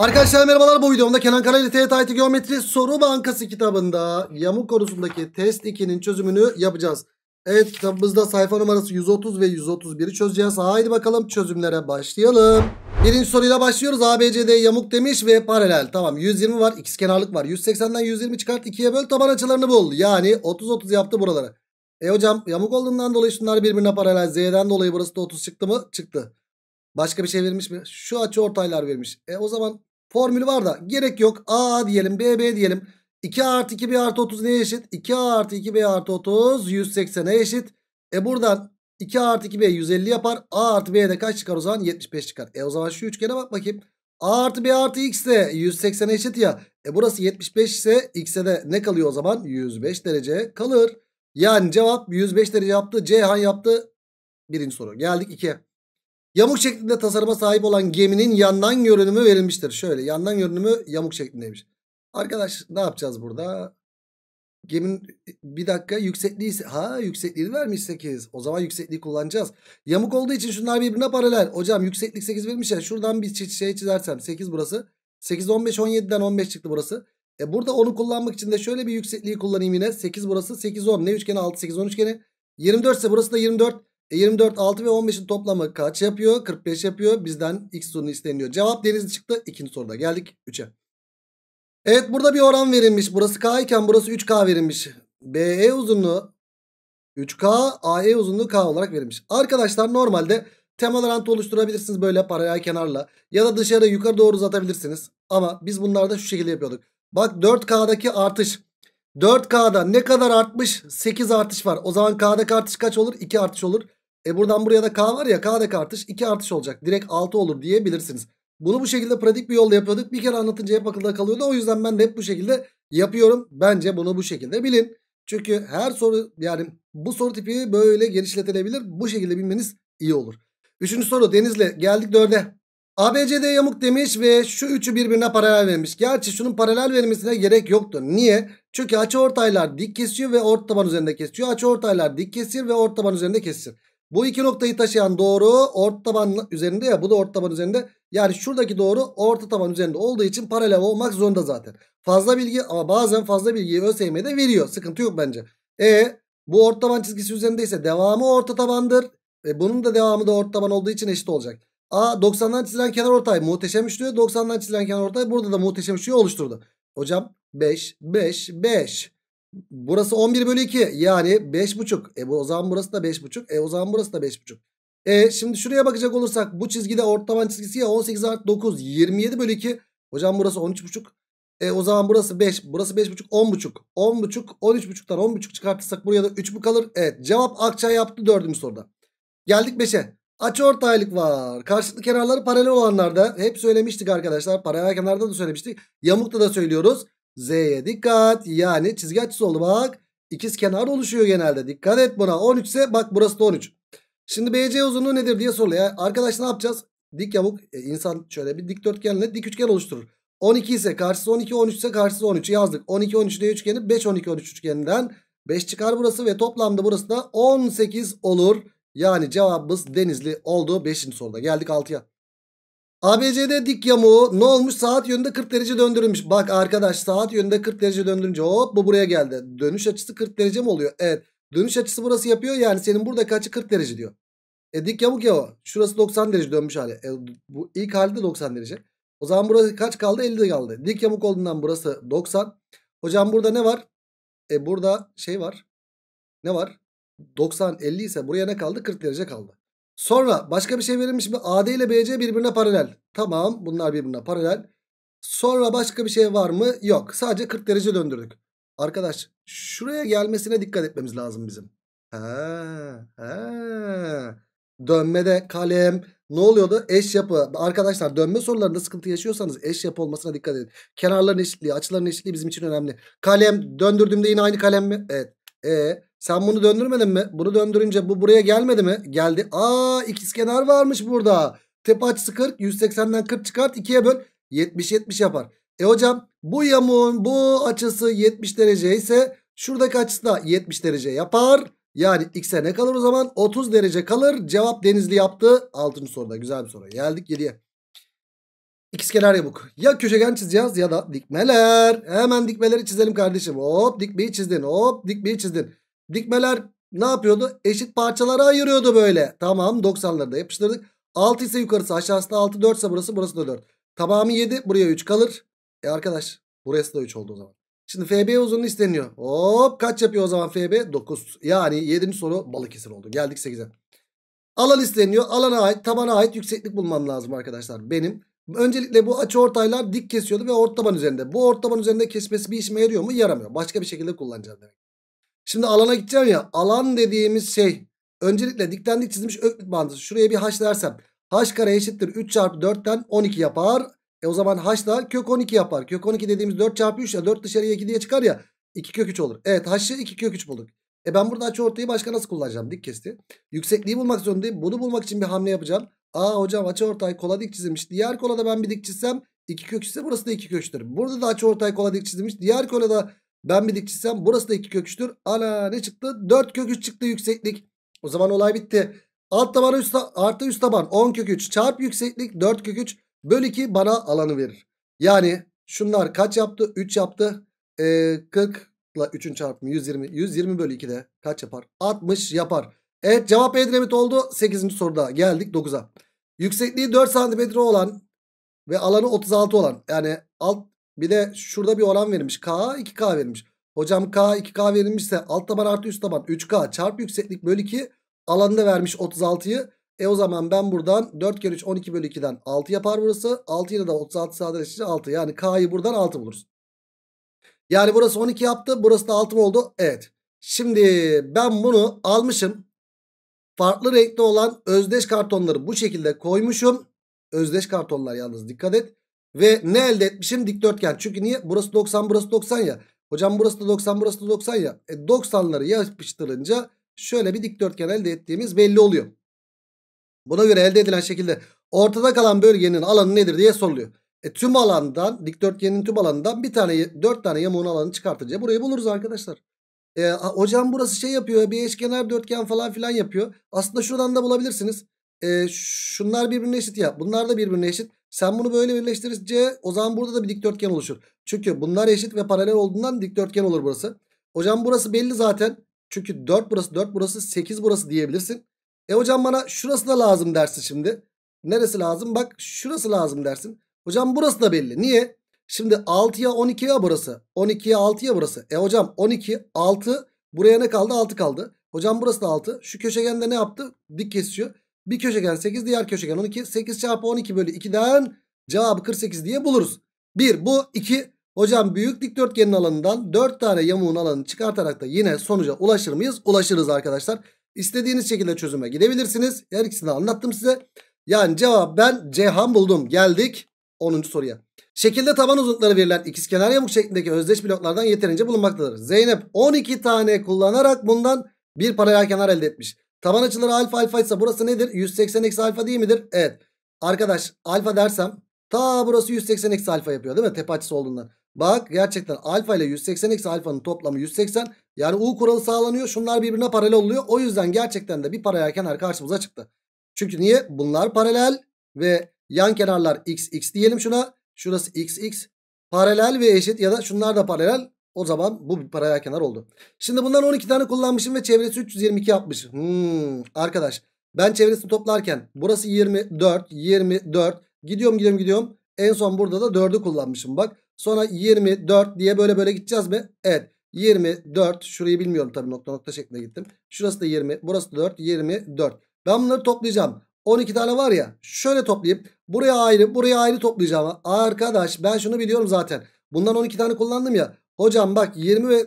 Arkadaşlar merhabalar bu videomda Kenan Karaylı TET IT Geometri Soru Bankası kitabında yamuk konusundaki test 2'nin çözümünü yapacağız. Evet kitabımızda sayfa numarası 130 ve 131'i çözeceğiz. Haydi bakalım çözümlere başlayalım. Birinci soruyla başlıyoruz. ABCD yamuk demiş ve paralel. Tamam 120 var ikiz kenarlık var. 180'den 120 çıkart 2'ye böl taban açılarını bul. Yani 30-30 yaptı buraları. E hocam yamuk olduğundan dolayı şunlar birbirine paralel. Z'den dolayı burası da 30 çıktı mı? Çıktı. Başka bir şey vermiş mi? Şu açı ortaylar vermiş. E o zaman formülü var da gerek yok. A diyelim B B diyelim. 2 artı 2 B artı 30 neye eşit? 2 artı 2 B artı 30 180'e eşit. E buradan 2 artı 2 B 150 yapar. A artı B B'de kaç çıkar o zaman? 75 çıkar. E o zaman şu üçgene bak bakayım. A artı B artı X de 180 eşit ya. E burası 75 ise X'e de ne kalıyor o zaman? 105 derece kalır. Yani cevap 105 derece yaptı. C han yaptı. Birinci soru. Geldik 2'ye. Yamuk şeklinde tasarıma sahip olan geminin yandan görünümü verilmiştir. Şöyle yandan görünümü yamuk şeklindeymiş. Arkadaş ne yapacağız burada? Gemin bir dakika yüksekliği ha yüksekliği vermiş 8. O zaman yüksekliği kullanacağız. Yamuk olduğu için şunlar birbirine paralel. Hocam yükseklik 8 vermiş ya. Şuradan bir şey çizersem 8 burası. 8 15 17'den 15 çıktı burası. E burada onu kullanmak için de şöyle bir yüksekliği kullanayım yine. 8 burası 8 10. Ne üçgeni 6 8 10 üçgeni. 24 ise burası da 24. E 24, 6 ve 15'in toplamı kaç yapıyor? 45 yapıyor. Bizden x sorunu isteniyor. Cevap deniz çıktı. İkinci soruda geldik 3'e. Evet burada bir oran verilmiş. Burası k iken burası 3k verilmiş. BE uzunluğu 3K, AE uzunluğu K olarak verilmiş. Arkadaşlar normalde temalar ant oluşturabilirsiniz böyle paralel kenarla. Ya da dışarı yukarı doğru uzatabilirsiniz. Ama biz bunları da şu şekilde yapıyorduk. Bak 4K'daki artış. 4K'da ne kadar artmış? 8 artış var. O zaman K'daki artış kaç olur? 2 artış olur. E buradan buraya da k var ya K k'daki artış 2 artış olacak. Direkt 6 olur diyebilirsiniz. Bunu bu şekilde pratik bir yolla yapıyorduk. Bir kere anlatınca hep akılda kalıyordu. O yüzden ben de hep bu şekilde yapıyorum. Bence bunu bu şekilde bilin. Çünkü her soru yani bu soru tipi böyle genişletilebilir. Bu şekilde bilmeniz iyi olur. Üçüncü soru Deniz'le geldik dörde. ABCD yamuk demiş ve şu üçü birbirine paralel vermiş. Gerçi şunun paralel vermesine gerek yoktu. Niye? Çünkü açı ortaylar dik kesiyor ve ort taban üzerinde kesiyor. Açı ortaylar dik kesir ve ort taban üzerinde kesir. Bu iki noktayı taşıyan doğru orta taban üzerinde ya bu da orta taban üzerinde. Yani şuradaki doğru orta taban üzerinde olduğu için paralel olmak zorunda zaten. Fazla bilgi ama bazen fazla bilgiyi ÖSYM'de veriyor. Sıkıntı yok bence. E bu orta taban çizgisi üzerindeyse devamı orta tabandır. ve bunun da devamı da orta taban olduğu için eşit olacak. A 90'dan çizilen kenar ortay muhteşem üçlü. 90'dan çizilen kenar ortay burada da muhteşem üçlüyü oluşturdu. Hocam 5 5 5. Burası 11 bölü 2 yani e, buçuk. E o zaman burası da buçuk. E o zaman burası da buçuk. E şimdi şuraya bakacak olursak bu çizgide ortaban çizgisi ya 18 artı 9 27 bölü 2. Hocam burası buçuk. E o zaman burası 5. Burası buçuk buçuk 5,5 10,5. buçuktan 13,5'tan buçuk çıkartırsak buraya da 3 mü kalır? Evet cevap Akça yaptı 4. soruda. Geldik 5'e. Açı ortaylık var. Karşılıklı kenarları paralel olanlarda hep söylemiştik arkadaşlar. Paralel kenarda da söylemiştik. Yamukta da söylüyoruz. Z'ye dikkat. Yani çizgi açısı oldu bak. İkiz kenar oluşuyor genelde. Dikkat et buna. 13 ise bak burası da 13. Şimdi BC uzunluğu nedir diye soruluyor. Arkadaş ne yapacağız? Dik yamuk e, insan şöyle bir dikdörtgenle dik üçgen oluşturur. 12 ise karşısı 12 13 ise karşısı 13 yazdık. 12 13 D üçgeni 5 12 13 üçgeninden 5 çıkar burası ve toplamda burası da 18 olur. Yani cevabımız Denizli oldu 5. soruda. Geldik 6'ya. ABCD dik yamuğu ne olmuş? Saat yönünde 40 derece döndürülmüş. Bak arkadaş saat yönünde 40 derece döndürünce hop bu buraya geldi. Dönüş açısı 40 derece mi oluyor? Evet. Dönüş açısı burası yapıyor. Yani senin burada açı 40 derece diyor. E dik yamuk ya o. Şurası 90 derece dönmüş hali. E, bu ilk halde de 90 derece. O zaman burası kaç kaldı? 50 kaldı. Dik yamuk olduğundan burası 90. Hocam burada ne var? E burada şey var. Ne var? 90 50 ise buraya ne kaldı? 40 derece kaldı. Sonra başka bir şey verilmiş mi? AD ile BC birbirine paralel. Tamam bunlar birbirine paralel. Sonra başka bir şey var mı? Yok. Sadece 40 derece döndürdük. Arkadaş şuraya gelmesine dikkat etmemiz lazım bizim. Ha, ha. Dönmede kalem ne oluyordu? Eş yapı. Arkadaşlar dönme sorularında sıkıntı yaşıyorsanız eş yapı olmasına dikkat edin. Kenarların eşitliği, açıların eşitliği bizim için önemli. Kalem döndürdüğümde yine aynı kalem mi? Evet. E sen bunu döndürmedin mi? Bunu döndürünce bu buraya gelmedi mi? Geldi. Aa ikizkenar varmış burada. Tepe açısı 40. 180'den 40 çıkart 2'ye böl. 70 70 yapar. E hocam bu yamuğun bu açısı 70 derece ise şuradaki açısı da 70 derece yapar. Yani x'e ne kalır o zaman? 30 derece kalır. Cevap Denizli yaptı. 6. soruda güzel bir soru. Geldik 7'ye. İkizkenar yamuk. Ya köşegen çizeceğiz ya da dikmeler. Hemen dikmeleri çizelim kardeşim. Hop dikmeyi çizdin. Hop dikmeyi çizdin. Dikmeler ne yapıyordu? Eşit parçalara ayırıyordu böyle. Tamam 90'ları da yapıştırdık. 6 ise yukarısı aşağısı da 6 4 ise burası burası da 4. Tamamı 7 buraya 3 kalır. E arkadaş burası da 3 oldu o zaman. Şimdi FB uzunluğu isteniyor. Hop kaç yapıyor o zaman FB? 9. Yani 7. soru Balıkesir oldu. Geldik 8'e. Alan isteniyor. Alana ait tabana ait yükseklik bulmam lazım arkadaşlar. Benim Öncelikle bu açı ortaylar dik kesiyordu ve orta taban üzerinde. Bu orta taban üzerinde kesmesi bir işime yarıyor mu? Yaramıyor. Başka bir şekilde kullanacağız demek. Şimdi alana gideceğim ya. Alan dediğimiz şey öncelikle dikten dik çizilmiş öklit bandı. Şuraya bir haş dersem haş kare eşittir 3 çarpı 4'ten 12 yapar. E o zaman haş da kök 12 yapar. Kök 12 dediğimiz 4 çarpı 3 ya 4 dışarıya 2 diye çıkar ya 2 kök 3 olur. Evet h'ı 2 kök 3 bulduk. E ben burada açı ortayı başka nasıl kullanacağım? Dik kesti. Yüksekliği bulmak zorundayım. Bunu bulmak için bir hamle yapacağım. Aa hocam açı ortay kola dik çizilmiş. Diğer kolada ben bir dik çizsem iki kök ise burası da iki kökçtür. Burada da açı ortay kola dik çizilmiş. Diğer kolada ben bir dik çizsem burası da iki kökçtür. Ana ne çıktı? 4 kök 3 çıktı yükseklik. O zaman olay bitti. Alt taban üst, artı üst taban 10 kök 3 çarp yükseklik 4 kök 3 bölü 2 bana alanı verir. Yani şunlar kaç yaptı? 3 yaptı. Ee, 40 ile 3'ün çarpımı 120. 120 bölü 2 de kaç yapar? 60 yapar. Evet cevap Edremit oldu. 8. soruda geldik 9'a. Yüksekliği 4 cm olan ve alanı 36 olan. Yani alt bir de şurada bir oran verilmiş. K 2K verilmiş. Hocam K 2K verilmişse alt taban artı üst taban 3K çarp yükseklik bölü 2 alanını vermiş 36'yı. E o zaman ben buradan 4 kere 3 12 bölü 2'den 6 yapar burası. 6 ile de 36 sadeleşince 6. Yani K'yı buradan 6 buluruz. Yani burası 12 yaptı. Burası da 6 mı oldu? Evet. Şimdi ben bunu almışım. Farklı renkli olan özdeş kartonları bu şekilde koymuşum. Özdeş kartonlar yalnız dikkat et. Ve ne elde etmişim? Dikdörtgen. Çünkü niye? Burası 90 burası 90 ya. Hocam burası da 90 burası da 90 ya. E 90'ları yapıştırınca şöyle bir dikdörtgen elde ettiğimiz belli oluyor. Buna göre elde edilen şekilde ortada kalan bölgenin alanı nedir diye soruluyor. E, tüm alandan dikdörtgenin tüm alanından bir tane dört tane yamuğun alanı çıkartınca burayı buluruz arkadaşlar. E, hocam burası şey yapıyor bir eşkenar dörtgen falan filan yapıyor. Aslında şuradan da bulabilirsiniz. E, şunlar birbirine eşit ya bunlar da birbirine eşit. Sen bunu böyle birleştirince o zaman burada da bir dikdörtgen oluşur. Çünkü bunlar eşit ve paralel olduğundan dikdörtgen olur burası. Hocam burası belli zaten. Çünkü 4 burası 4 burası 8 burası diyebilirsin. E hocam bana şurası da lazım dersin şimdi. Neresi lazım? Bak şurası lazım dersin. Hocam burası da belli. Niye? Şimdi 6'ya 12 ya burası. 12'ye 6 ya burası. E hocam 12, 6. Buraya ne kaldı? 6 kaldı. Hocam burası da 6. Şu köşegende ne yaptı? Dik kesiyor. Bir köşegen 8, diğer köşegen 12. 8 çarpı 12 bölü 2'den cevabı 48 diye buluruz. 1 bu 2. Hocam büyük dikdörtgenin alanından 4 tane yamuğun alanını çıkartarak da yine sonuca ulaşır mıyız? Ulaşırız arkadaşlar. İstediğiniz şekilde çözüme gidebilirsiniz. Her ikisini anlattım size. Yani cevap ben Ceyhan buldum. Geldik 10. soruya. Şekilde taban uzunlukları verilen ikizkenar yamuk şeklindeki özdeş bloklardan yeterince bulunmaktadır. Zeynep 12 tane kullanarak bundan bir paralel kenar elde etmiş. Taban açıları alfa alfa ise burası nedir? 180 eksi alfa değil midir? Evet. Arkadaş alfa dersem ta burası 180 eksi alfa yapıyor değil mi? Tepe açısı olduğundan. Bak gerçekten alfa ile 180 eksi alfanın toplamı 180. Yani U kuralı sağlanıyor. Şunlar birbirine paralel oluyor. O yüzden gerçekten de bir paralel kenar karşımıza çıktı. Çünkü niye? Bunlar paralel ve Yan kenarlar xx diyelim şuna. Şurası xx Paralel ve eşit ya da şunlar da paralel. O zaman bu bir paralel kenar oldu. Şimdi bundan 12 tane kullanmışım ve çevresi 322 yapmışım. Hmm, arkadaş ben çevresini toplarken burası 24, 24. Gidiyorum gidiyorum gidiyorum. En son burada da 4'ü kullanmışım bak. Sonra 24 diye böyle böyle gideceğiz mi? Evet. 24 şurayı bilmiyorum tabii nokta nokta şeklinde gittim. Şurası da 20 burası da 4 24. Ben bunları toplayacağım. 12 tane var ya şöyle toplayıp buraya ayrı buraya ayrı toplayacağım. Arkadaş ben şunu biliyorum zaten. Bundan 12 tane kullandım ya. Hocam bak 20 ve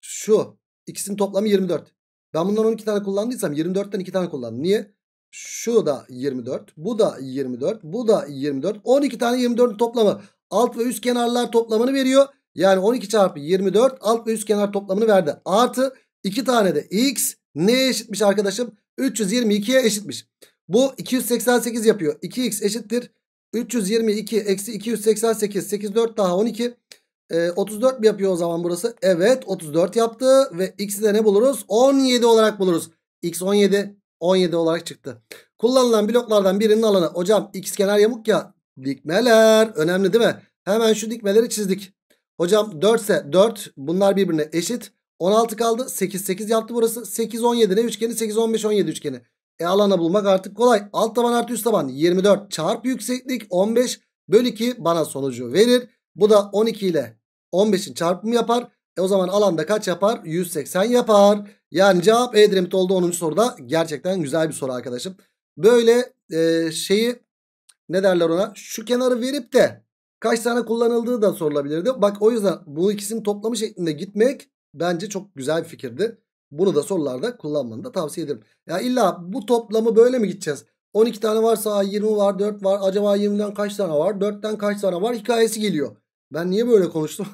şu ikisinin toplamı 24. Ben bundan 12 tane kullandıysam 24'ten 2 tane kullandım. Niye? Şu da 24. Bu da 24. Bu da 24. 12 tane 24'ün toplamı. Alt ve üst kenarlar toplamını veriyor. Yani 12 çarpı 24 alt ve üst kenar toplamını verdi. Artı 2 tane de x neye eşitmiş arkadaşım? 322'ye eşitmiş. Bu 288 yapıyor. 2x eşittir. 322 eksi 288. 8 4 daha 12. E, 34 mi yapıyor o zaman burası? Evet 34 yaptı. Ve x'i de ne buluruz? 17 olarak buluruz. x 17. 17 olarak çıktı. Kullanılan bloklardan birinin alanı. Hocam x kenar yamuk ya. Dikmeler. Önemli değil mi? Hemen şu dikmeleri çizdik. Hocam 4 ise 4. Bunlar birbirine eşit. 16 kaldı. 8 8 yaptı burası. 8 17 ne üçgeni? 8 15 17 üçgeni. E alanı bulmak artık kolay. Alt taban artı üst taban 24 çarpı yükseklik 15 bölü 2 bana sonucu verir. Bu da 12 ile 15'in çarpımı yapar. E o zaman alanda kaç yapar? 180 yapar. Yani cevap Edremit oldu 10. soruda. Gerçekten güzel bir soru arkadaşım. Böyle e, şeyi ne derler ona? Şu kenarı verip de kaç tane kullanıldığı da sorulabilirdi. Bak o yüzden bu ikisini toplamı şeklinde gitmek bence çok güzel bir fikirdi. Bunu da sorularda kullanmanı da tavsiye ederim. Ya illa bu toplamı böyle mi gideceğiz? 12 tane varsa 20 var 4 var. Acaba 20'den kaç tane var? 4'ten kaç tane var? Hikayesi geliyor. Ben niye böyle konuştum?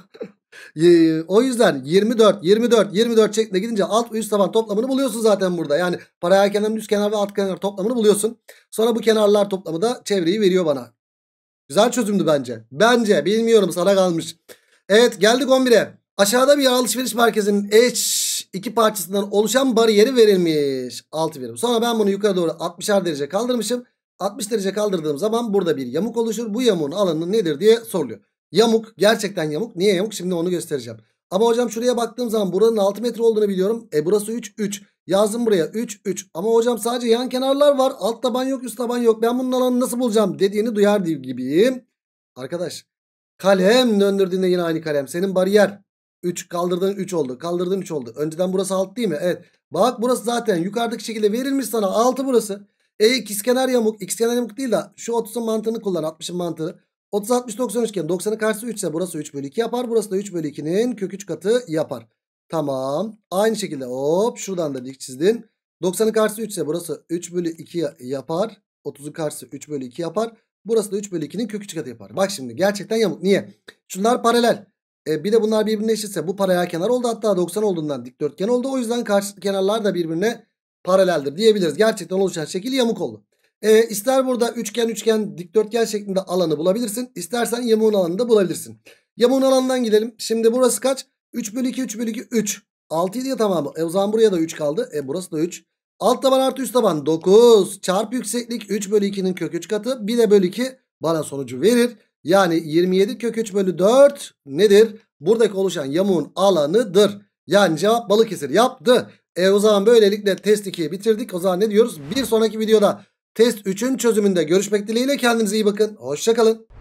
o yüzden 24 24 24 şeklinde gidince alt üst taban toplamını buluyorsun zaten burada. Yani paraya kenar düz kenar ve alt kenar toplamını buluyorsun. Sonra bu kenarlar toplamı da çevreyi veriyor bana. Güzel çözümdü bence. Bence bilmiyorum sana kalmış. Evet geldik 11'e. Aşağıda bir alışveriş merkezinin H iki parçasından oluşan bariyeri verilmiş. 6 verim. Sonra ben bunu yukarı doğru 60'ar derece kaldırmışım. 60 derece kaldırdığım zaman burada bir yamuk oluşur. Bu yamuğun alanı nedir diye soruluyor. Yamuk gerçekten yamuk. Niye yamuk? Şimdi onu göstereceğim. Ama hocam şuraya baktığım zaman buranın 6 metre olduğunu biliyorum. E burası 3 3. Yazdım buraya 3 3. Ama hocam sadece yan kenarlar var. Alt taban yok üst taban yok. Ben bunun alanını nasıl bulacağım dediğini duyar gibiyim. Arkadaş kalem döndürdüğünde yine aynı kalem. Senin bariyer 3 kaldırdığın 3 oldu. Kaldırdığın 3 oldu. Önceden burası 6 değil mi? Evet. Bak burası zaten yukarıdaki şekilde verilmiş sana 6 burası. E ikizkenar yamuk. İkizkenar yamuk değil de şu 30'un mantığını kullan. 60'ın mantığı. 30 60 90 üçgen. 90'ın karşısı 3 ise burası 3 bölü 2 yapar. Burası da 3 bölü 2'nin kök 3 katı yapar. Tamam. Aynı şekilde hop şuradan da dik çizdin. 90'ın karşısı 3 ise burası 3 bölü 2 yapar. 30'un karşısı 3 bölü 2 yapar. Burası da 3 bölü 2'nin kök 3 katı yapar. Bak şimdi gerçekten yamuk. Niye? Şunlar paralel. E, bir de bunlar birbirine eşitse bu paraya kenar oldu. Hatta 90 olduğundan dikdörtgen oldu. O yüzden karşı kenarlar da birbirine paraleldir diyebiliriz. Gerçekten oluşan şekil yamuk oldu. E, ister burada üçgen üçgen dikdörtgen şeklinde alanı bulabilirsin. İstersen yamuğun alanını da bulabilirsin. Yamuğun alanından gidelim. Şimdi burası kaç? 3 bölü 2 3 bölü 2 3. 6 idi ya tamamı. E o zaman buraya da 3 kaldı. E burası da 3. Alt taban artı üst taban 9 çarp yükseklik 3 bölü 2'nin kök 3 katı 1'e bölü 2 bana sonucu verir. Yani 27 kök 3 bölü 4 nedir? Buradaki oluşan yamuğun alanıdır. Yani cevap Balıkesir yaptı. E o zaman böylelikle test 2'yi bitirdik. O zaman ne diyoruz? Bir sonraki videoda test 3'ün çözümünde görüşmek dileğiyle kendinize iyi bakın. Hoşçakalın.